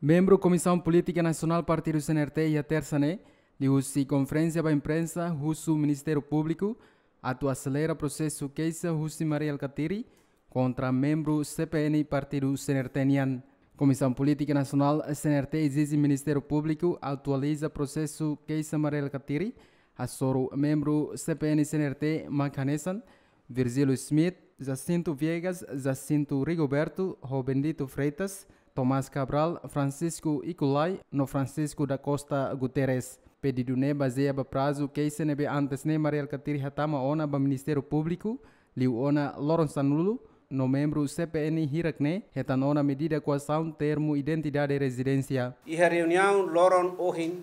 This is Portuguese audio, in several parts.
Membro Comissão Política Nacional Partido CNRT e a Terçané, deu-se conferência para a imprensa russo Ministério Público, atua acelera processo queixa russo Maria Alcatiri contra membro CPN Partido CNRTenian. Comissão Política Nacional CNRT exige Ministério Público atualiza processo queixa Maria Alcatiri, a soro membro CPN CNRT Macanessan, Virgílio Smith, Jacinto Viegas, Jacinto Rigoberto, Robenito Freitas, Tomás Cabral, Francisco Iculai no Francisco da Costa Guterres. Pedidune baseia ba prazo que ICNB antes ne Mariel Katir Hatama ona ba Ministério Público, liu ona Loron Sanulo, no membro CPN Hirakne, retanona medida coação termo identidade e residência. E a reunião Loron Ohin,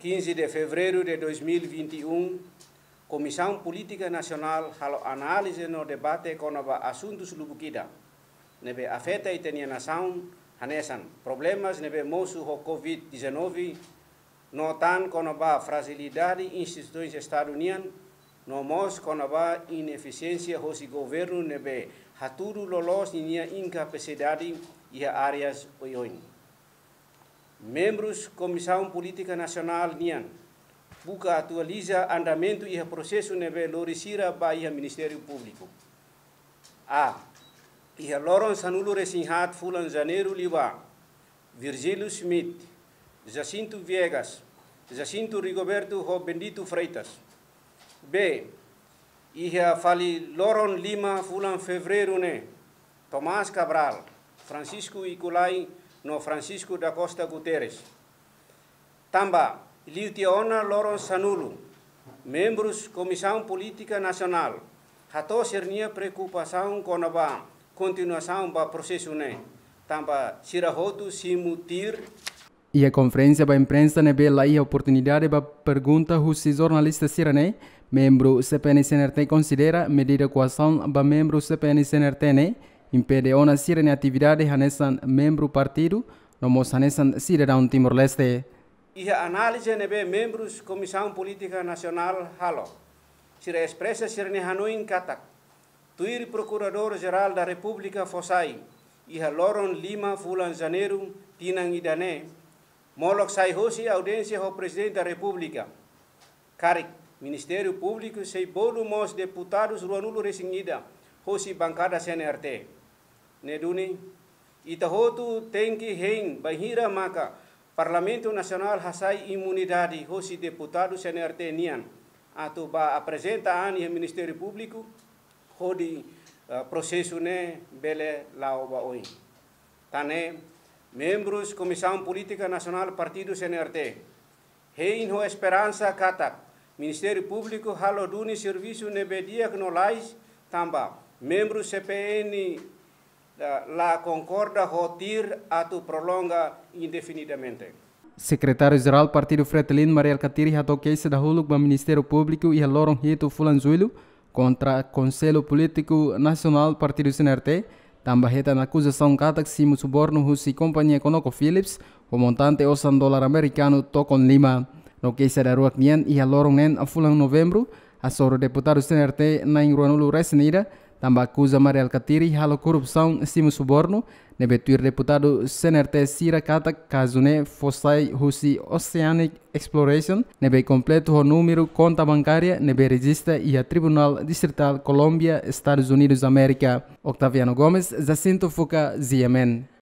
15 de fevereiro de 2021, Comissão Política Nacional halo análise no debate com assunto lubukida nebe afeta e tenia nação hanesan problemas nebe moço ho covid-19 notan konoba fragilidade instituições estadunian no mos konoba ineficiência ho governo nebe haturu lolos nia incapacidade ia áreas oioin membros comissão política nacional nian buka atualiza andamento e processo nebe lorisira ba ia ministério público a a Lawrence Anulure Sinhat Fulan Janeiro liva Virgílio Schmidt, Jacinto Viegas, Jacinto Rigoberto Bendito Freitas. B. a Fali Loron Lima Fulan Fevereiro Ne, Tomás Cabral, Francisco Iculai No Francisco da Costa Guterres. Tamba, Liltiona Loron Sanulo, membros Comissão Política Nacional, Rato Sernia Preocupação Conabam, continuação do processo, né? Tamba Sirahoto, Simutir. E a conferência para a imprensa né, bela a oportunidade para pergunta se jornalista Sirane, né? membro CPN-CNRT, considera medida coação para membro CPN-CNRT, né? Impede ona Sirane né, atividade hanesan membro partido, nomos hanesan né, cidadão Timor-Leste. E a análise né, membros Comissão Política Nacional, halo. Sira expressa Sirane Hanoi em Katak tuir Procurador-Geral da República Fosai, a loron lima fulan janeiro tinang idane, molok sai hosi audiência ao Presidente da República, cari Ministério Público, sei bolo mos deputados ruanulo resingida, hosi bancada CNRT. Neduni, itahotu tenki hein bahira maka, Parlamento Nacional hasai imunidade hosi deputados CNRT nian, atu ba apresenta ani Ministério Público, hodi eh, ne bele laoba oi. Tane membros Comissão Política Nacional Partido CNRT. Hein ho esperança kata Ministério Público halo duni serviço no lais tamba. Membros CPN eh, la concorda rotir atu prolonga indefinidamente. Secretário-Geral Partido Fretilin Maria Alcatiri hatou se da Huluk Ministério Público e a Loron Rito Fulanzuilo contra Conselho Político Nacional Partido Sinerte, tambah hetan acusação cataxi mu suborno husi e companhia Konoko o komontante osan dolar americano tokon lima. No que daruak nian ia lorongen a fulan novembro, a soro deputado naing na resenira, Tambacuza Mariel Katiri halo corrupção Simo Suborno, nebetuir deputado Senerte Sira Kata Kazune Fossai Husi Oceanic Exploration, nebe completo o número conta bancária, nebe regista e a Tribunal Distrital Colômbia, Estados Unidos América. Octaviano Gomes, Jacinto Fuca, Ziemen.